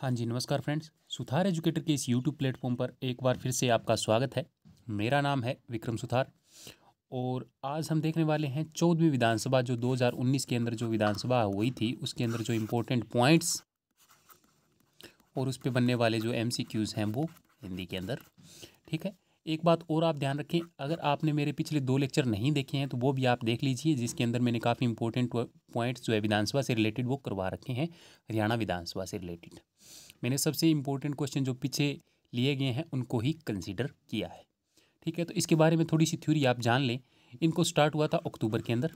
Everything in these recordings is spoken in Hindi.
हाँ जी नमस्कार फ्रेंड्स सुथार एजुकेटर के इस यूट्यूब प्लेटफॉर्म पर एक बार फिर से आपका स्वागत है मेरा नाम है विक्रम सुथार और आज हम देखने वाले हैं चौदहवीं विधानसभा जो 2019 के अंदर जो विधानसभा हुई थी उसके अंदर जो इम्पोर्टेंट पॉइंट्स और उस पर बनने वाले जो एम हैं वो हिंदी के अंदर ठीक है एक बात और आप ध्यान रखें अगर आपने मेरे पिछले दो लेक्चर नहीं देखे हैं तो वो भी आप देख लीजिए जिसके अंदर मैंने काफ़ी इंपॉर्टेंट पॉइंट्स जो है विधानसभा से रिलेटेड वो करवा रखे हैं हरियाणा विधानसभा से रिलेटेड मैंने सबसे इंपॉर्टेंट क्वेश्चन जो पीछे लिए गए हैं उनको ही कंसिडर किया है ठीक है तो इसके बारे में थोड़ी सी थ्योरी आप जान लें इनको स्टार्ट हुआ था अक्टूबर के अंदर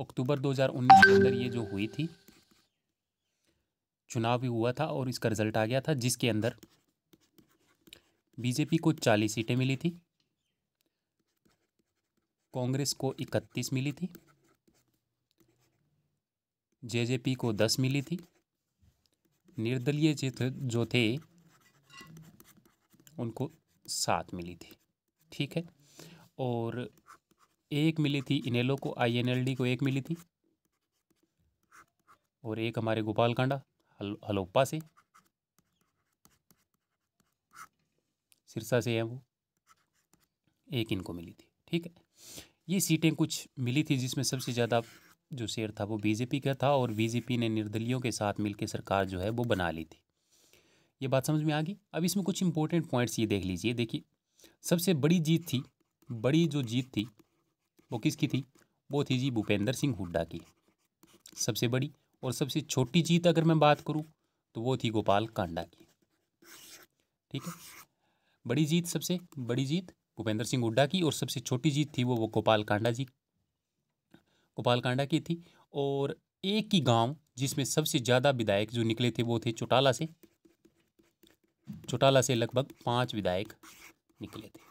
अक्टूबर दो के अंदर ये जो हुई थी चुनाव भी हुआ था और इसका रिजल्ट आ गया था जिसके अंदर बीजेपी को चालीस सीटें मिली थी कांग्रेस को इकतीस मिली थी जेजेपी को दस मिली थी निर्दलीय जो थे उनको सात मिली थी ठीक है और एक मिली थी इनेलो को आईएनएलडी को एक मिली थी और एक हमारे गोपाल कांडा हल हलोपा से सिरसा से है वो एक इनको मिली थी ठीक है ये सीटें कुछ मिली थी जिसमें सबसे ज़्यादा जो शेयर था वो बीजेपी का था और बीजेपी ने निर्दलियों के साथ मिलकर सरकार जो है वो बना ली थी ये बात समझ में आ गई अब इसमें कुछ इंपॉर्टेंट पॉइंट्स ये देख लीजिए देखिए सबसे बड़ी जीत थी बड़ी जो जीत थी वो किसकी थी वो थी जी भूपेंद्र सिंह हुड्डा की सबसे बड़ी और सबसे छोटी जीत अगर मैं बात करूँ तो वो थी गोपाल कांडा की ठीक है बड़ी जीत सबसे बड़ी जीत भूपेंद्र सिंह हुड्डा की और सबसे छोटी जीत थी वो वो गोपाल कांडा जी गोपाल कांडा की थी और एक ही गांव जिसमें सबसे ज़्यादा विधायक जो निकले थे वो थे चौटाला से चौटाला से लगभग पाँच विधायक निकले थे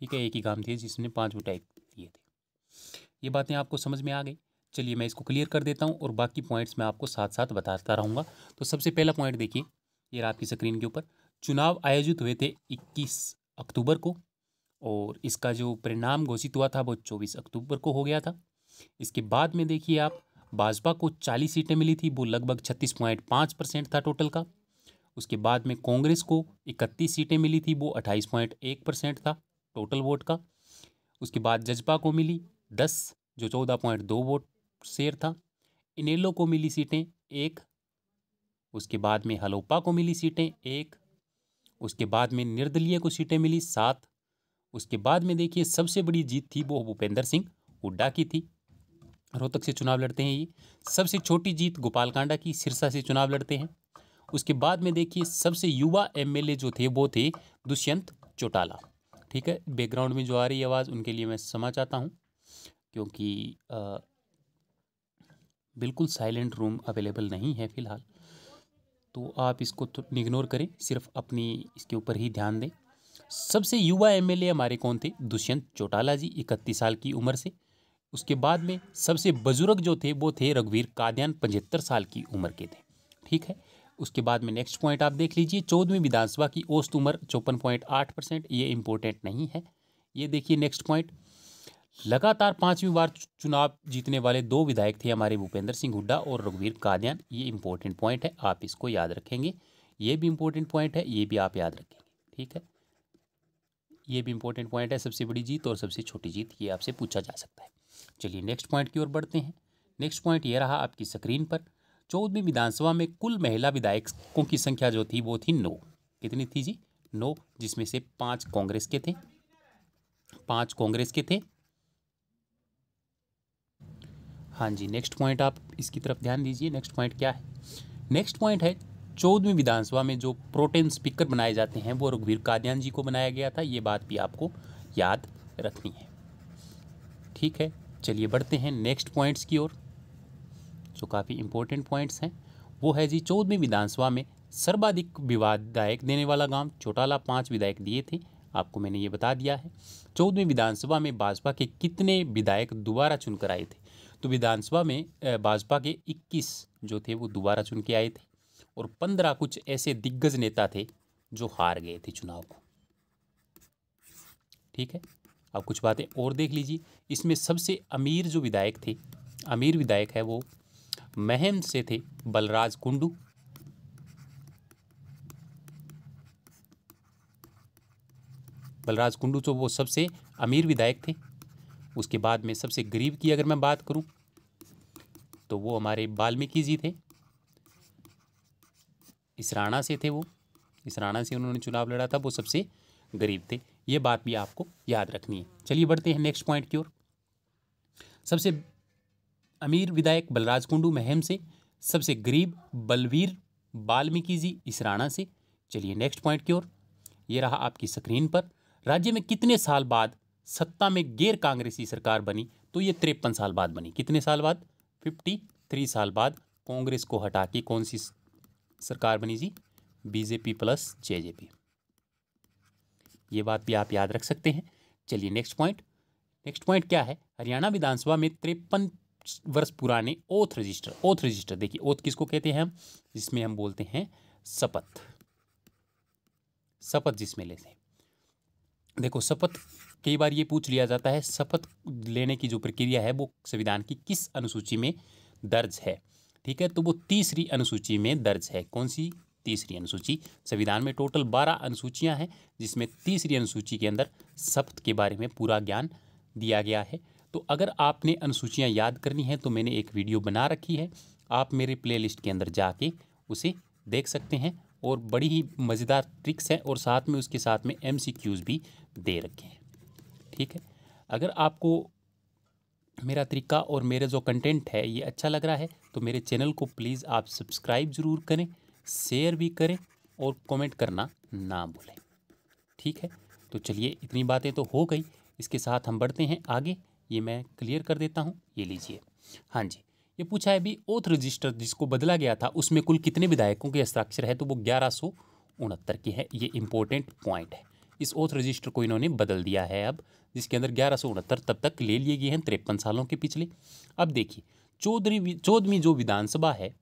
ठीक है एक ही गांव थे जिसने पाँच विधायक दिए थे ये बातें आपको समझ में आ गई चलिए मैं इसको क्लियर कर देता हूँ और बाकी पॉइंट्स मैं आपको साथ साथ बताता रहूँगा तो सबसे पहला पॉइंट देखिए ये आपकी स्क्रीन के ऊपर चुनाव आयोजित हुए थे 21 अक्टूबर को और इसका जो परिणाम घोषित हुआ था वो 24 अक्टूबर को हो गया था इसके बाद में देखिए आप भाजपा को 40 सीटें मिली थी वो लगभग 36.5 परसेंट था टोटल का उसके बाद में कांग्रेस को 31 सीटें मिली थी वो 28.1 परसेंट था टोटल वोट का उसके बाद जजपा को मिली 10 जो दो वोट शेयर था इनेलो को मिली सीटें एक उसके बाद में हलोपा को मिली सीटें एक उसके बाद में निर्दलीय को सीटें मिली सात उसके बाद में देखिए सबसे बड़ी जीत थी वो भूपेंद्र सिंह हुड्डा की थी रोहतक से चुनाव लड़ते हैं ये सबसे छोटी जीत गोपाल कांडा की सिरसा से चुनाव लड़ते हैं उसके बाद में देखिए सबसे युवा एमएलए जो थे वो थे दुष्यंत चौटाला ठीक है बैकग्राउंड में जो आ रही आवाज़ उनके लिए मैं समा चाहता हूँ क्योंकि आ, बिल्कुल साइलेंट रूम अवेलेबल नहीं है फ़िलहाल तो आप इसको इग्नोर करें सिर्फ अपनी इसके ऊपर ही ध्यान दें सबसे युवा एमएलए हमारे कौन थे दुष्यंत चौटाला जी इकतीस साल की उम्र से उसके बाद में सबसे बुजुर्ग जो थे वो थे रघुवीर काद्यान पचहत्तर साल की उम्र के थे ठीक है उसके बाद में नेक्स्ट पॉइंट आप देख लीजिए चौदहवीं विधानसभा की औस्त उम्र चौपन पॉइंट आठ परसेंट ये इम्पोर्टेंट नहीं है ये देखिए नेक्स्ट पॉइंट लगातार पांचवी बार चुनाव जीतने वाले दो विधायक थे हमारे भूपेंद्र सिंह हुड्डा और रघुवीर कादयान ये इंपॉर्टेंट पॉइंट है आप इसको याद रखेंगे ये भी इंपॉर्टेंट पॉइंट है ये भी आप याद रखेंगे ठीक है ये भी इंपॉर्टेंट पॉइंट है सबसे बड़ी जीत और सबसे छोटी जीत ये आपसे पूछा जा सकता है चलिए नेक्स्ट पॉइंट की ओर बढ़ते हैं नेक्स्ट पॉइंट ये रहा आपकी स्क्रीन पर चौदहवीं विधानसभा में कुल महिला विधायकों की संख्या जो थी वो थी नौ कितनी थी जी नौ जिसमें से पाँच कांग्रेस के थे पाँच कांग्रेस के थे हाँ जी नेक्स्ट पॉइंट आप इसकी तरफ ध्यान दीजिए नेक्स्ट पॉइंट क्या है नेक्स्ट पॉइंट है चौदहवीं विधानसभा में जो प्रोटेन स्पीकर बनाए जाते हैं वो रघुवीर कादयान जी को बनाया गया था ये बात भी आपको याद रखनी है ठीक है चलिए बढ़ते हैं नेक्स्ट पॉइंट्स की ओर जो काफ़ी इम्पोर्टेंट पॉइंट्स हैं वो है जी चौदहवीं विधानसभा में सर्वाधिक विवादायक देने वाला गांव चौटाला पाँच विधायक दिए थे आपको मैंने ये बता दिया है चौदहवीं विधानसभा में भाजपा के कितने विधायक दोबारा चुनकर आए थे तो विधानसभा में भाजपा के 21 जो थे वो दोबारा चुन के आए थे और 15 कुछ ऐसे दिग्गज नेता थे जो हार गए थे चुनाव को ठीक है अब कुछ बातें और देख लीजिए इसमें सबसे अमीर जो विधायक थे अमीर विधायक है वो महम से थे बलराज कुंडू बलराज कुंडू जो तो वो सबसे अमीर विधायक थे उसके बाद में सबसे गरीब की अगर मैं बात करूँ तो वो हमारे वाल्मीकि जी थे इस राणा से थे वो इस राणा से उन्होंने चुनाव लड़ा था वो सबसे गरीब थे ये बात भी आपको याद रखनी है चलिए बढ़ते हैं नेक्स्ट पॉइंट की ओर सबसे अमीर विधायक बलराज कुंडू महम से सबसे गरीब बलवीर वाल्मीकि जी इस राणा से चलिए नेक्स्ट पॉइंट की ओर ये रहा आपकी स्क्रीन पर राज्य में कितने साल बाद सत्ता में गैर कांग्रेसी सरकार बनी तो ये तिरपन साल बाद बनी कितने साल बाद फिफ्टी थ्री साल बाद कांग्रेस को हटा के कौन सी सरकार बनी जी बीजेपी प्लस जेजेपी ये बात भी आप याद रख सकते हैं चलिए नेक्स्ट पॉइंट नेक्स्ट पॉइंट क्या है हरियाणा विधानसभा में तिरपन वर्ष पुराने ओथ रजिस्टर ओथ रजिस्टर देखिए ओथ किसको कहते हैं हम जिसमें हम बोलते हैं शपथ शपथ जिसमें लेते हैं देखो शपथ कई बार ये पूछ लिया जाता है शपथ लेने की जो प्रक्रिया है वो संविधान की किस अनुसूची में दर्ज है ठीक है तो वो तीसरी अनुसूची में दर्ज है कौन सी तीसरी अनुसूची संविधान में टोटल बारह अनुसूचियाँ हैं जिसमें तीसरी अनुसूची के अंदर शपथ के बारे में पूरा ज्ञान दिया गया है तो अगर आपने अनुसूचियाँ याद करनी है तो मैंने एक वीडियो बना रखी है आप मेरे प्लेलिस्ट के अंदर जाके उसे देख सकते हैं और बड़ी ही मज़ेदार ट्रिक्स हैं और साथ में उसके साथ में एम भी दे रखे हैं ठीक है अगर आपको मेरा तरीका और मेरा जो कंटेंट है ये अच्छा लग रहा है तो मेरे चैनल को प्लीज़ आप सब्सक्राइब ज़रूर करें शेयर भी करें और कमेंट करना ना भूलें ठीक है तो चलिए इतनी बातें तो हो गई इसके साथ हम बढ़ते हैं आगे ये मैं क्लियर कर देता हूँ ये लीजिए हाँ जी ये पूछा है अभी ओथ रजिस्टर जिसको बदला गया था उसमें कुल कितने विधायकों के हस्ताक्षर है तो वो ग्यारह सौ उनहत्तर की है ये इम्पोर्टेंट पॉइंट है इस ओथ रजिस्टर को इन्होंने बदल दिया है अब जिसके अंदर ग्यारह सौ उनहत्तर तब तक ले लिए गए हैं तिरपन सालों के पिछले अब देखिए चौधरी चौदहवीं जो विधानसभा है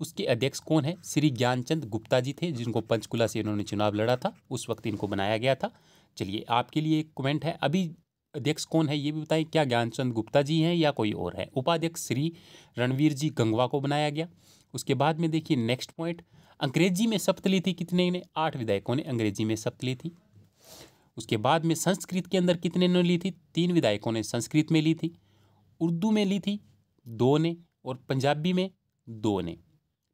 उसके अध्यक्ष कौन है श्री ज्ञानचंद गुप्ता जी थे जिनको पंचकुला से इन्होंने चुनाव लड़ा था उस वक्त इनको बनाया गया था चलिए आपके लिए एक कमेंट है अभी अध्यक्ष कौन है ये भी बताएं क्या ज्ञानचंद गुप्ता जी हैं या कोई और है उपाध्यक्ष श्री रणवीर जी गंगवा को बनाया गया उसके बाद में देखिए नेक्स्ट पॉइंट अंग्रेजी में शपथ ली थी कितने ने आठ विधायकों ने अंग्रेजी में शपथ ली थी उसके बाद में संस्कृत के अंदर कितने ने ली थी तीन विधायकों ने संस्कृत में ली थी उर्दू में ली थी दो ने और पंजाबी में दो ने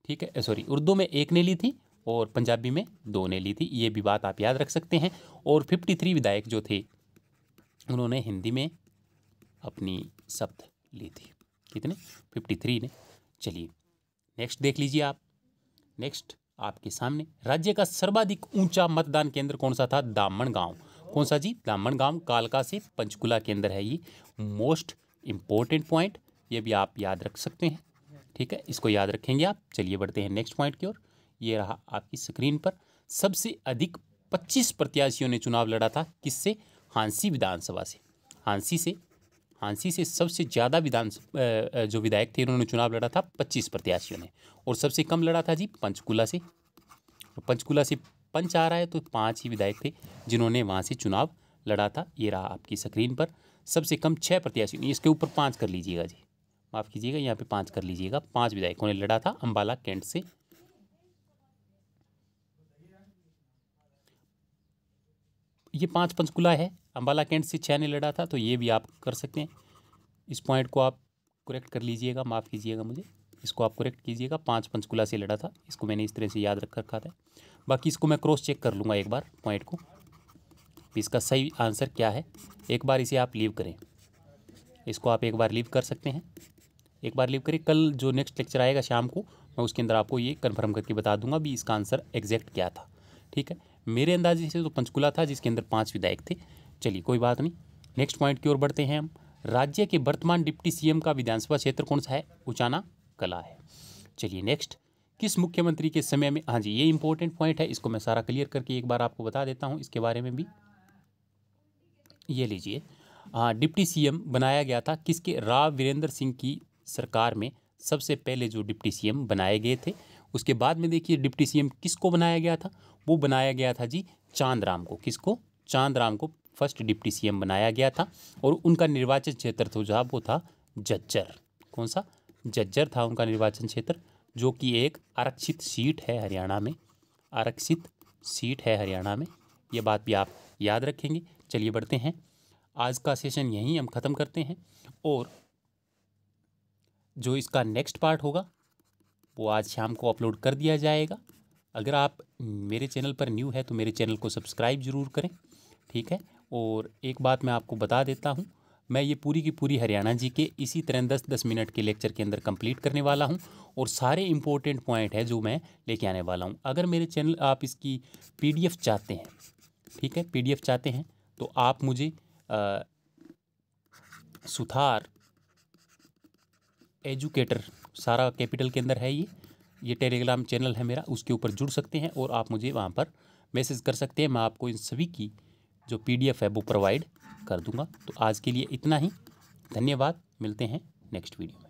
ठीक है सॉरी उर्दू में एक ने ली थी और पंजाबी में दो ने ली थी ये भी बात आप याद रख सकते हैं और फिफ्टी थ्री विधायक जो थे उन्होंने हिंदी में अपनी शब्द ली थी कितने फिफ्टी थ्री ने चलिए नेक्स्ट देख लीजिए आप नेक्स्ट आपके सामने राज्य का सर्वाधिक ऊंचा मतदान केंद्र कौन सा था दामन गांव कौन सा जी ब्राह्मण गांव कालका से पंचकुला के अंदर है ये मोस्ट इम्पोर्टेंट पॉइंट ये भी आप याद रख सकते हैं ठीक है इसको याद रखेंगे आप चलिए बढ़ते हैं नेक्स्ट पॉइंट की ओर ये रहा आपकी स्क्रीन पर सबसे अधिक 25 प्रत्याशियों ने चुनाव लड़ा था किससे हांसी विधानसभा से हांसी से हांसी से सबसे ज़्यादा विधान जो विधायक थे उन्होंने चुनाव लड़ा था 25 प्रत्याशियों ने और सबसे कम लड़ा था जी पंचकुला से पंचकुला से पंच आ रहा है तो पांच ही विधायक थे जिन्होंने वहाँ से चुनाव लड़ा था ये रहा आपकी स्क्रीन पर सबसे कम छः प्रत्याशी इसके ऊपर पाँच कर लीजिएगा जी माफ़ कीजिएगा यहाँ पे पाँच कर लीजिएगा पाँच विधायकों ने लड़ा था अम्बाला कैंट से ये पांच पंचकुला है अम्बाला कैंट से छः ने लड़ा था तो ये भी आप कर सकते हैं इस पॉइंट को आप करेक्ट कर लीजिएगा माफ़ कीजिएगा मुझे इसको आप करेक्ट कीजिएगा पांच पंचकुला से लड़ा था इसको मैंने इस तरह से याद रख रखा था बाकी इसको मैं क्रॉस चेक कर लूँगा एक बार पॉइंट को इसका सही आंसर क्या है एक बार इसे आप लीव करें इसको आप एक बार लीव कर सकते हैं एक बार लीव करें कल जो नेक्स्ट लेक्चर आएगा शाम को मैं उसके अंदर आपको ये कन्फर्म करके बता दूंगा भी इसका आंसर एग्जैक्ट क्या था ठीक है मेरे अंदाजे से तो पंचकुला था जिसके अंदर पाँच विधायक थे चलिए कोई बात नहीं नेक्स्ट पॉइंट की ओर बढ़ते हैं हम राज्य के वर्तमान डिप्टी सीएम का विधानसभा क्षेत्र कौन सा है उचाना कला है चलिए नेक्स्ट किस मुख्यमंत्री के समय में हाँ जी ये इंपॉर्टेंट पॉइंट है इसको मैं सारा क्लियर करके एक बार आपको बता देता हूँ इसके बारे में भी ये लीजिए हाँ डिप्टी सीएम बनाया गया था किसके राव वीरेंद्र सिंह की सरकार में सबसे पहले जो डिप्टी सीएम बनाए गए थे उसके बाद में देखिए डिप्टी सीएम किसको बनाया गया था वो बनाया गया था जी चांद राम को किसको चांद राम को फर्स्ट डिप्टी सीएम बनाया गया था और उनका निर्वाचन क्षेत्र था तो जो वो था जज्जर कौन सा जज्जर था उनका निर्वाचन क्षेत्र जो कि एक आरक्षित सीट है हरियाणा में आरक्षित सीट है हरियाणा में ये बात भी आप याद रखेंगे चलिए बढ़ते हैं आज का सेशन यहीं हम ख़त्म करते हैं और जो इसका नेक्स्ट पार्ट होगा वो आज शाम को अपलोड कर दिया जाएगा अगर आप मेरे चैनल पर न्यू है तो मेरे चैनल को सब्सक्राइब ज़रूर करें ठीक है और एक बात मैं आपको बता देता हूँ मैं ये पूरी की पूरी हरियाणा जी के इसी तरह दस दस मिनट के लेक्चर के अंदर कंप्लीट करने वाला हूँ और सारे इंपॉर्टेंट पॉइंट है जो मैं लेके आने वाला हूँ अगर मेरे चैनल आप इसकी पीडीएफ चाहते हैं ठीक है पीडीएफ चाहते हैं तो आप मुझे आ, सुथार एजुकेटर सारा कैपिटल के अंदर है ये ये टेलीग्राम चैनल है मेरा उसके ऊपर जुड़ सकते हैं और आप मुझे वहाँ पर मैसेज कर सकते हैं मैं आपको इन सभी की जो पीडीएफ है वो प्रोवाइड कर दूंगा तो आज के लिए इतना ही धन्यवाद मिलते हैं नेक्स्ट वीडियो में